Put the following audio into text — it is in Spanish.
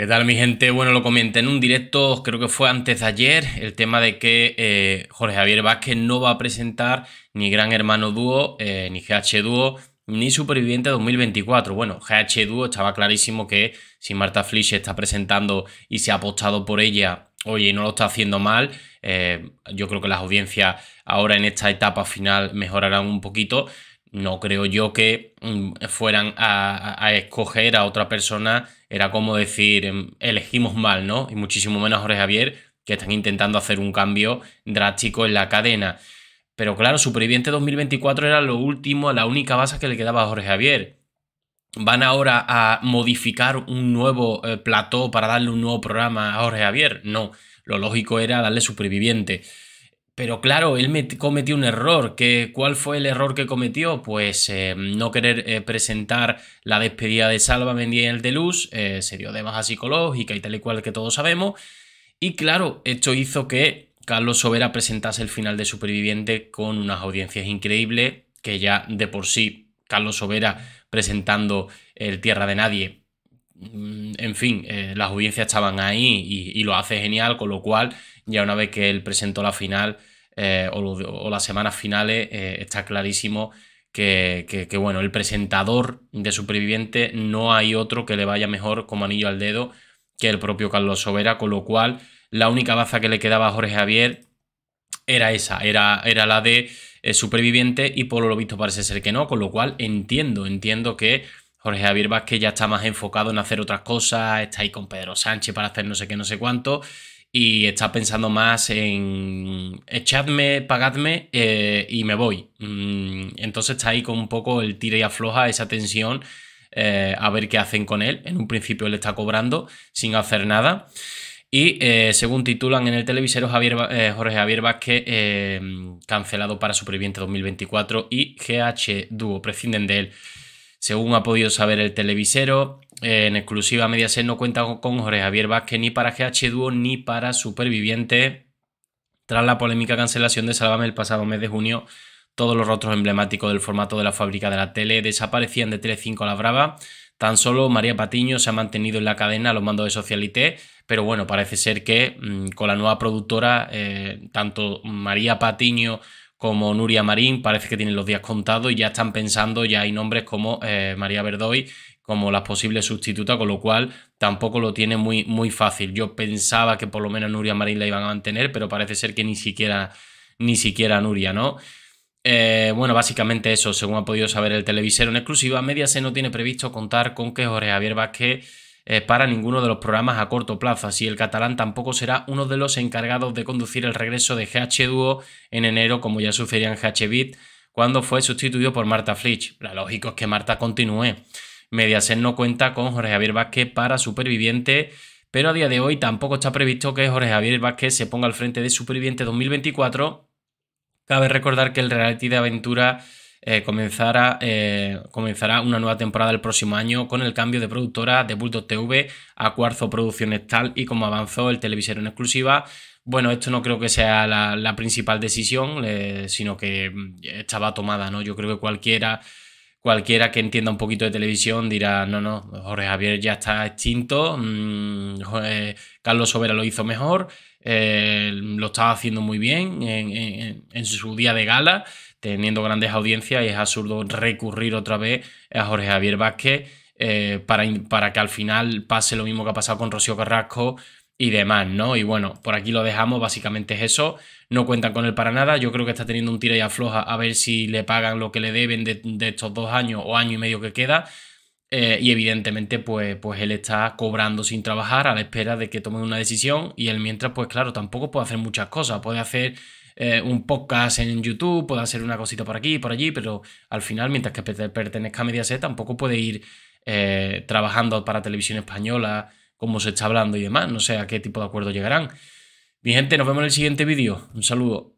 ¿Qué tal mi gente? Bueno, lo comenté en un directo, creo que fue antes de ayer, el tema de que eh, Jorge Javier Vázquez no va a presentar ni Gran Hermano Dúo, eh, ni GH Dúo, ni Superviviente 2024. Bueno, GH Dúo estaba clarísimo que si Marta Flisch está presentando y se ha apostado por ella, oye, no lo está haciendo mal, eh, yo creo que las audiencias ahora en esta etapa final mejorarán un poquito no creo yo que mm, fueran a, escoger a otra persona. Era como decir, em, elegimos mal, ¿no? Y muchísimo menos Jorge Javier, que están intentando hacer un cambio drástico en la cadena. Pero claro, Superviviente 2024 era lo último, la única base que le quedaba a Jorge Javier. ¿Van ahora a modificar un nuevo eh, plató para darle un nuevo programa a Jorge Javier? No, lo lógico era darle Superviviente. Pero claro, él cometió un error. ¿Cuál fue el error que cometió? Pues eh, no querer eh, presentar la despedida de Salva vendía en el de Luz. Eh, se dio de baja psicológica y tal y cual que todos sabemos. Y claro, esto hizo que Carlos Sobera presentase el final de Superviviente con unas audiencias increíbles, que ya de por sí Carlos Sobera presentando el Tierra de Nadie. Mm, en fin, las audiencias estaban ahí y lo hace genial, con lo cual ya una vez que él presentó la final eh, o, las semanas finales, eh, está clarísimo que, bueno, el presentador de Superviviente no hay otro que le vaya mejor como anillo al dedo que el propio Carlos Sobera, con lo cual la única baza que le quedaba a Jorge Javier era esa, era, era la de eh, Superviviente y por lo visto parece ser que no, con lo cual entiendo, entiendo que... Jorge Javier Vázquez ya está más enfocado en hacer otras cosas, está ahí con Pedro Sánchez para hacer no sé qué, no sé cuánto, y está pensando más en echadme, pagadme eh, y me voy. Mm, entonces está ahí con un poco el tira y afloja, esa tensión, eh, a ver qué hacen con él. En un principio le está cobrando sin hacer nada. Y eh, según titulan en el televisero, Javier, Jorge Javier Vázquez, cancelado para Superviviente 2024 y GH Dúo, prescinden de él. Según ha podido saber el televisero, eh, en exclusiva Mediaset no cuenta con Jorge Javier Vázquez ni para GH Duo ni para Superviviente. Tras la polémica cancelación de Sálvame el pasado mes de junio, todos los rostros emblemáticos del formato de la fábrica de la tele desaparecían de 3-5 a la brava. Tan solo María Patiño se ha mantenido en la cadena a los mandos de Socialité, pero bueno, parece ser que mm, con la nueva productora, eh, tanto María Patiño como Nuria Marín parece que tienen los días contados y ya están pensando, ya hay nombres como eh, María Verdoy como las posibles sustitutas, con lo cual tampoco lo tiene muy, muy fácil. Yo pensaba que por lo menos Nuria Marín la iban a mantener, pero parece ser que ni siquiera, ni siquiera Nuria, ¿no? Eh, bueno, básicamente eso, según ha podido saber el televisor en exclusiva, Mediaset no tiene previsto contar con que Jorge Javier Vázquez eh, para ninguno de los programas a corto plazo, así el catalán tampoco será uno de los encargados de conducir el regreso de GH Duo en enero, como ya sucedía en GH cuando fue sustituido por Marta Flitch. La lógico es que Marta continúe. Mediaset no cuenta con Jorge Javier Vázquez para Superviviente, pero a día de hoy tampoco está previsto que Jorge Javier Vázquez se ponga al frente de Superviviente 2024. Cabe recordar que el reality de aventura eh, eh, comenzará una nueva temporada el próximo año con el cambio de productora de Bulldog TV a Cuarzo Producciones tal y como avanzó el televisor en exclusiva. Bueno, esto no creo que sea la, principal decisión, eh, sino que mm, estaba tomada, ¿no? Yo creo que cualquiera cualquiera que entienda un poquito de televisión dirá, no, no, Jorge Javier ya está extinto, mm, eh, Carlos Sobera lo hizo mejor, eh, lo estaba haciendo muy bien en, su día de gala, teniendo grandes audiencias y es absurdo recurrir otra vez a Jorge Javier Vázquez eh, para, para que al final pase lo mismo que ha pasado con Rocío Carrasco y demás, ¿no? Y bueno, por aquí lo dejamos, básicamente es eso. No cuentan con él para nada. Yo creo que está teniendo un tira y afloja a ver si le pagan lo que le deben de, estos dos años o año y medio que queda. Eh, y evidentemente, pues, pues él está cobrando sin trabajar a la espera de que tomen una decisión. Y él, mientras, pues claro, tampoco puede hacer muchas cosas. Puede hacer eh, un podcast en YouTube, puede hacer una cosita por aquí, por allí, pero al final, mientras que pertenezca a Mediaset, tampoco puede ir eh, trabajando para televisión española cómo se está hablando y demás. No sé a qué tipo de acuerdo llegarán. Mi gente, nos vemos en el siguiente vídeo. Un saludo.